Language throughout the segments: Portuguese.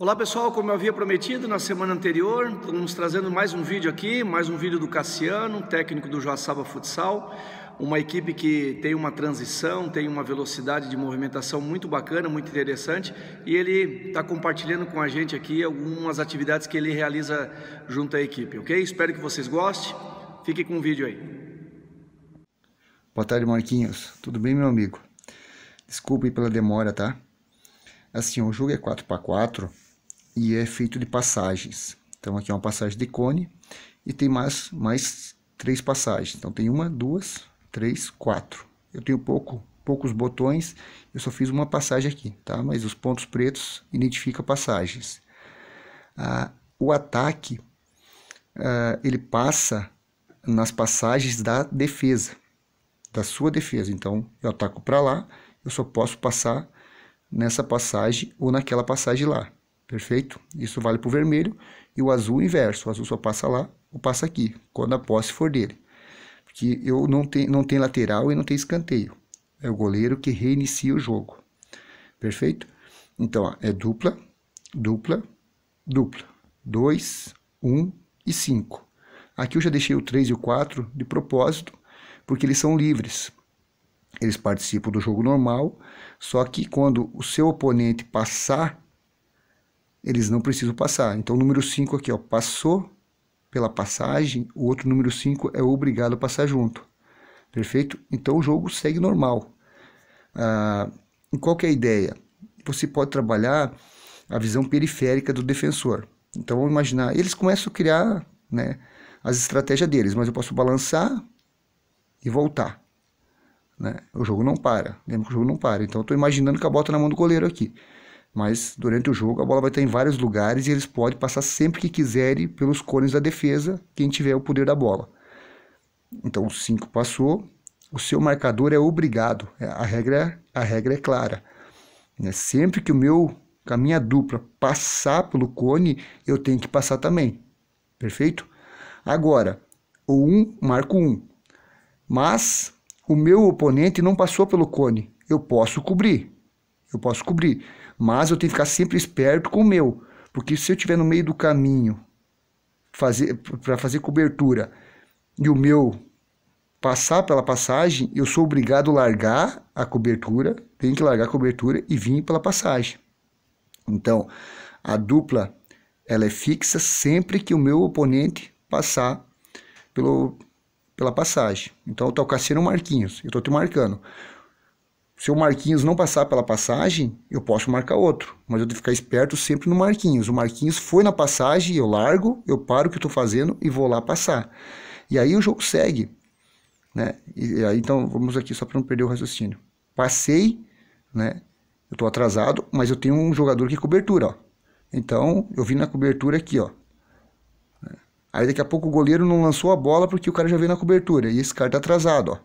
Olá pessoal, como eu havia prometido na semana anterior, estamos trazendo mais um vídeo aqui, mais um vídeo do Cassiano, técnico do Joaçaba Futsal, uma equipe que tem uma transição, tem uma velocidade de movimentação muito bacana, muito interessante, e ele está compartilhando com a gente aqui algumas atividades que ele realiza junto à equipe, ok? Espero que vocês gostem, fique com o vídeo aí. Boa tarde Marquinhos, tudo bem meu amigo? Desculpe pela demora, tá? Assim, o jogo é 4x4, e é feito de passagens. Então aqui é uma passagem de cone e tem mais, mais três passagens. Então tem uma, duas, três, quatro. Eu tenho pouco, poucos botões, eu só fiz uma passagem aqui, tá? Mas os pontos pretos identificam passagens. Ah, o ataque, ah, ele passa nas passagens da defesa, da sua defesa. Então eu ataco para lá, eu só posso passar nessa passagem ou naquela passagem lá perfeito? Isso vale para o vermelho e o azul inverso. O azul só passa lá ou passa aqui, quando a posse for dele. Porque eu não tenho não tem lateral e não tem escanteio. É o goleiro que reinicia o jogo. Perfeito? Então, ó, é dupla, dupla, dupla. 2, 1 um, e 5. Aqui eu já deixei o 3 e o 4 de propósito, porque eles são livres. Eles participam do jogo normal, só que quando o seu oponente passar eles não precisam passar. Então, o número 5 aqui, ó, passou pela passagem, o outro número 5 é obrigado a passar junto. Perfeito? Então, o jogo segue normal. Ah, qual que é a ideia? Você pode trabalhar a visão periférica do defensor. Então, vamos imaginar, eles começam a criar né, as estratégias deles, mas eu posso balançar e voltar. Né? O jogo não para, lembra que o jogo não para. Então, eu estou imaginando que a bola está na mão do goleiro aqui mas durante o jogo a bola vai estar em vários lugares e eles podem passar sempre que quiserem pelos cones da defesa, quem tiver o poder da bola. Então o 5 passou, o seu marcador é obrigado, é, a regra, a regra é clara. Né, sempre que o meu com a minha dupla passar pelo cone, eu tenho que passar também. Perfeito? Agora, o 1 um, marco 1. Um. Mas o meu oponente não passou pelo cone, eu posso cobrir eu posso cobrir. Mas eu tenho que ficar sempre esperto com o meu. Porque se eu estiver no meio do caminho fazer, para fazer cobertura e o meu passar pela passagem, eu sou obrigado a largar a cobertura, tenho que largar a cobertura e vir pela passagem. Então, a dupla ela é fixa sempre que o meu oponente passar pelo, pela passagem. Então, tá o Cassiano Marquinhos, eu estou te marcando se o Marquinhos não passar pela passagem, eu posso marcar outro. Mas eu tenho que ficar esperto sempre no Marquinhos. O Marquinhos foi na passagem, eu largo, eu paro o que eu estou fazendo e vou lá passar. E aí o jogo segue. Né? E, aí, então, vamos aqui só para não perder o raciocínio. Passei, né? eu estou atrasado, mas eu tenho um jogador que é cobertura. Ó. Então, eu vim na cobertura aqui. ó. Aí daqui a pouco o goleiro não lançou a bola porque o cara já veio na cobertura. E esse cara está atrasado. Ó.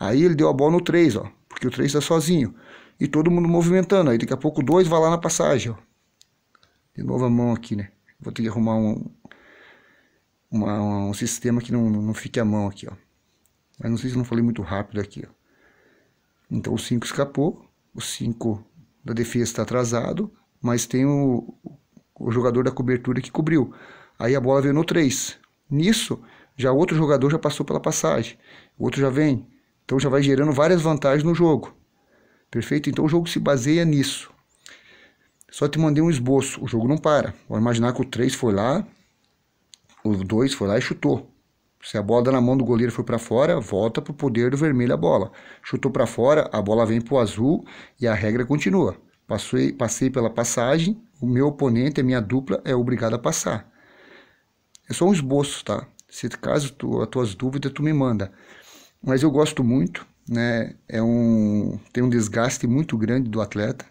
Aí ele deu a bola no 3, ó porque o 3 está sozinho. E todo mundo movimentando. Aí daqui a pouco o 2 vai lá na passagem. Ó. De novo a mão aqui, né? Vou ter que arrumar um, uma, um sistema que não, não fique a mão aqui, ó. Mas não sei se eu não falei muito rápido aqui, ó. Então o 5 escapou. O 5 da defesa está atrasado. Mas tem o, o jogador da cobertura que cobriu. Aí a bola veio no 3. Nisso, já outro jogador já passou pela passagem. O outro já vem. Então já vai gerando várias vantagens no jogo. Perfeito? Então o jogo se baseia nisso. Só te mandei um esboço. O jogo não para. Vou imaginar que o 3 foi lá, o 2 foi lá e chutou. Se a bola dá na mão do goleiro foi para fora, volta para o poder do vermelho a bola. Chutou para fora, a bola vem para o azul e a regra continua. Passei, passei pela passagem, o meu oponente, a minha dupla, é obrigado a passar. É só um esboço, tá? Se caso tu, as tuas dúvidas, tu me manda. Mas eu gosto muito, né? É um tem um desgaste muito grande do atleta.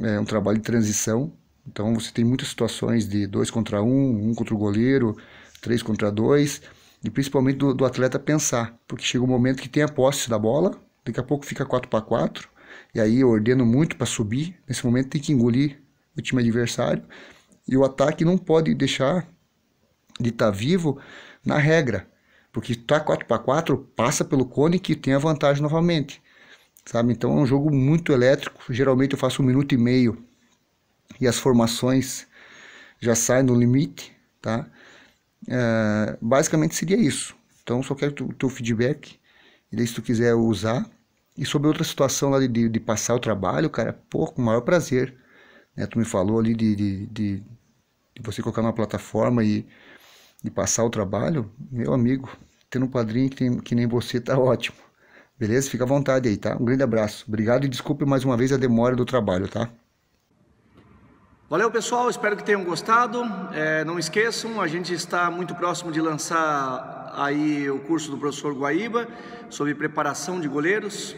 É um trabalho de transição. Então você tem muitas situações de dois contra um, um contra o goleiro, três contra dois, e principalmente do, do atleta pensar, porque chega um momento que tem a posse da bola, daqui a pouco fica 4 para 4 e aí eu ordeno muito para subir. Nesse momento tem que engolir o time adversário e o ataque não pode deixar de estar tá vivo na regra. Porque tá 4x4 passa pelo cone que tem a vantagem novamente. Sabe? Então é um jogo muito elétrico. Geralmente eu faço um minuto e meio e as formações já saem no limite, tá? É, basicamente seria isso. Então só quero o teu feedback e daí se tu quiser usar. E sobre outra situação lá de, de, de passar o trabalho, cara, pô, com o maior prazer. Né? Tu me falou ali de, de, de, de você colocar numa plataforma e de passar o trabalho, meu amigo, tendo um padrinho que, tem, que nem você tá ótimo. Beleza? Fica à vontade aí, tá? Um grande abraço. Obrigado e desculpe mais uma vez a demora do trabalho, tá? Valeu, pessoal. Espero que tenham gostado. É, não esqueçam, a gente está muito próximo de lançar aí o curso do professor Guaíba sobre preparação de goleiros.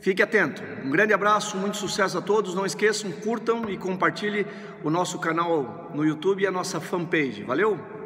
Fique atento. Um grande abraço, muito sucesso a todos. Não esqueçam, curtam e compartilhe o nosso canal no YouTube e a nossa fanpage. Valeu?